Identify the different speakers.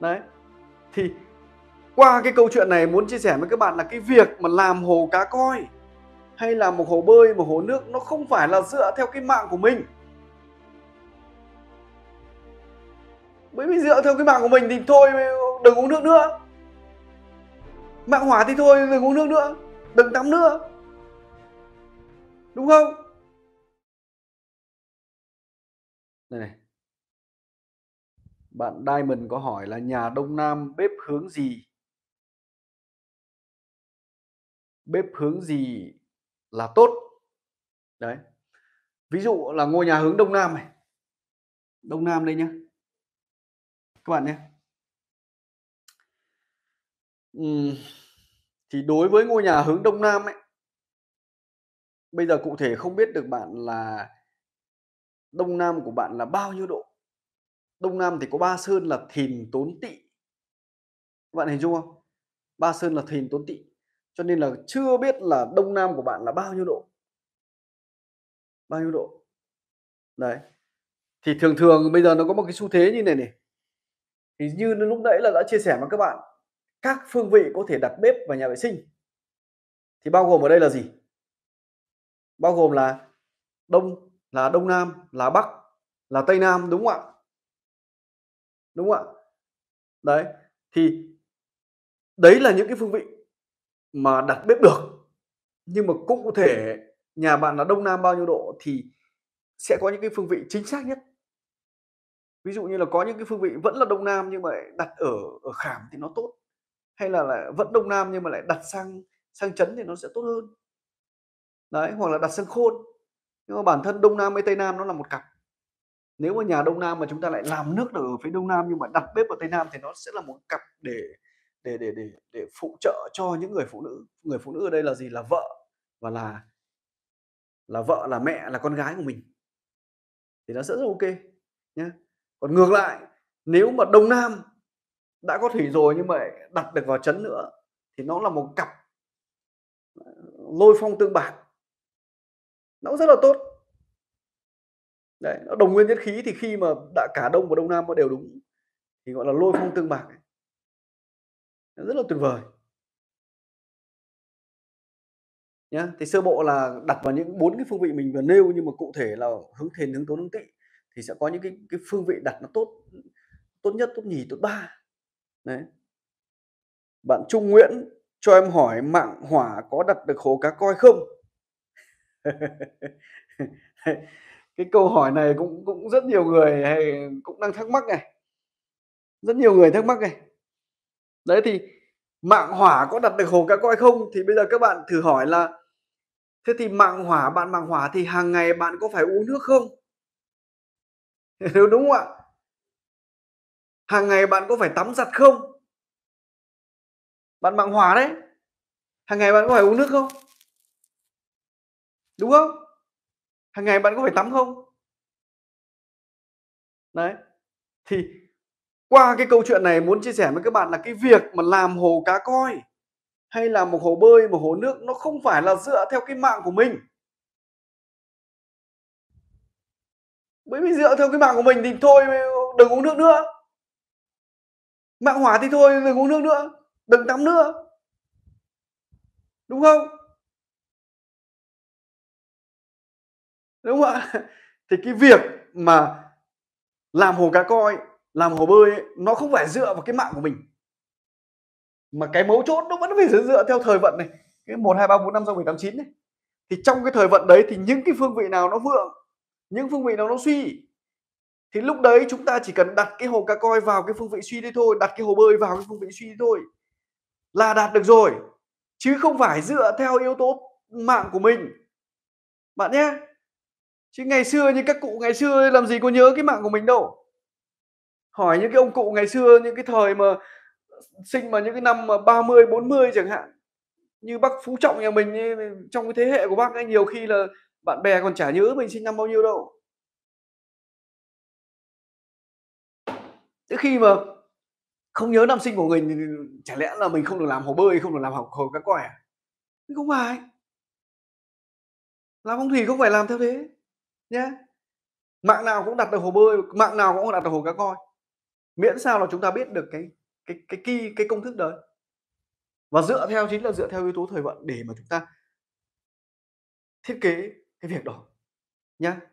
Speaker 1: đấy thì qua cái câu chuyện này muốn chia sẻ với các bạn là cái việc mà làm hồ cá coi hay là một hồ bơi một hồ nước nó không phải là dựa theo cái mạng của mình bởi vì dựa theo cái mạng của mình thì thôi đừng uống nước nữa mạng hỏa thì thôi đừng uống nước nữa
Speaker 2: đừng tắm nữa đúng không đây này bạn Diamond có hỏi là nhà Đông Nam bếp hướng gì?
Speaker 1: Bếp hướng gì là tốt? Đấy. Ví dụ là
Speaker 2: ngôi nhà hướng Đông Nam này. Đông Nam đây nhé. Các bạn nhé. Uhm. Thì đối với ngôi nhà
Speaker 1: hướng Đông Nam ấy. Bây giờ cụ thể không biết được bạn là Đông Nam của bạn là bao nhiêu độ Đông Nam thì có ba sơn là Thìn Tốn Tỵ. Các bạn hình dung không? Ba sơn là Thìn Tốn Tỵ. Cho nên là chưa biết là Đông Nam của bạn là bao nhiêu độ. Bao nhiêu độ. Đấy. Thì thường thường bây giờ nó có một cái xu thế như này này. Thì như lúc nãy là đã chia sẻ với các bạn. Các phương vị có thể đặt bếp và nhà vệ sinh. Thì bao gồm ở đây là gì? Bao gồm là Đông là Đông Nam, là Bắc, là Tây Nam đúng không ạ? đúng không ạ đấy thì đấy là những cái phương vị mà đặt bếp được nhưng mà cũng có thể nhà bạn là đông nam bao nhiêu độ thì sẽ có những cái phương vị chính xác nhất ví dụ như là có những cái phương vị vẫn là đông nam nhưng mà đặt ở ở khảm thì nó tốt hay là, là vẫn đông nam nhưng mà lại đặt sang sang chấn thì nó sẽ tốt hơn đấy hoặc là đặt sang khôn nhưng mà bản thân đông nam hay tây nam nó là một cặp nếu mà nhà đông nam mà chúng ta lại làm nước ở phía đông nam nhưng mà đặt bếp ở tây nam thì nó sẽ là một cặp để để để để để phụ trợ cho những người phụ nữ người phụ nữ ở đây là gì là vợ và là là vợ là mẹ là con gái của mình thì nó sẽ rất ok nhé còn ngược lại nếu mà đông nam đã có thủy rồi nhưng mà đặt được vào chấn nữa thì nó là một cặp ờ, lôi phong tương bản nó rất là tốt đấy nó đồng nguyên nhất khí thì khi mà đã cả đông và đông nam nó đều đúng thì gọi là lôi phong
Speaker 2: tương bạc Nó rất là tuyệt vời nhá thì sơ bộ là đặt vào những bốn cái phương vị mình vừa nêu nhưng mà cụ thể là
Speaker 1: hướng thiền hướng tốn hướng tị thì sẽ có những cái cái phương vị đặt nó tốt tốt nhất tốt nhì tốt ba đấy bạn Trung Nguyễn cho em hỏi mạng hỏa có đặt được hồ cá coi không cái câu hỏi này cũng cũng rất nhiều người hay cũng đang thắc mắc này rất nhiều người thắc mắc này đấy thì mạng hỏa có đặt được hồ cá coi không thì bây giờ các bạn thử hỏi là thế thì mạng hỏa bạn mạng hỏa thì hàng ngày bạn có phải uống nước không
Speaker 2: nếu đúng không ạ hàng ngày bạn có phải tắm giặt không bạn mạng hỏa đấy hàng ngày bạn có phải uống nước không đúng không hàng ngày bạn có phải tắm không đấy thì qua cái câu chuyện
Speaker 1: này muốn chia sẻ với các bạn là cái việc mà làm hồ cá coi hay là một hồ bơi một hồ
Speaker 2: nước nó không phải là dựa theo cái mạng của mình bởi vì dựa theo cái mạng của mình thì thôi đừng uống nước nữa mạng hỏa thì thôi đừng uống nước nữa đừng tắm nữa đúng không đúng không ạ thì cái việc mà làm hồ cá coi làm hồ bơi nó không phải
Speaker 1: dựa vào cái mạng của mình mà cái mấu chốt nó vẫn phải dựa theo thời vận này cái một hai ba bốn năm sáu bảy tám chín này thì trong cái thời vận đấy thì những cái phương vị nào nó vượng những phương vị nào nó suy thì lúc đấy chúng ta chỉ cần đặt cái hồ cá coi vào cái phương vị suy đi thôi đặt cái hồ bơi vào cái phương vị suy đi thôi là đạt được rồi chứ không phải dựa theo yếu tố mạng của mình bạn nhé chứ ngày xưa như các cụ ngày xưa làm gì có nhớ cái mạng của mình đâu hỏi những cái ông cụ ngày xưa những cái thời mà ờ, sinh mà những cái năm mà 30 40 chẳng hạn như bác Phú
Speaker 2: Trọng nhà mình trong cái thế hệ của bác ấy nhiều khi là bạn bè còn chả nhớ mình sinh năm bao nhiêu đâu Thế khi mà không nhớ năm sinh của mình thì chả lẽ là mình không được làm hồ bơi không được làm học hồ cá quẻ
Speaker 1: không phải làm phong thủy không phải làm theo thế nhé mạng nào cũng đặt được hồ bơi mạng nào cũng đặt được hồ cá coi miễn sao là chúng ta biết được cái cái cái key cái công thức đấy và dựa theo chính là dựa theo yếu tố thời vận để
Speaker 2: mà chúng ta thiết kế cái việc đó nhá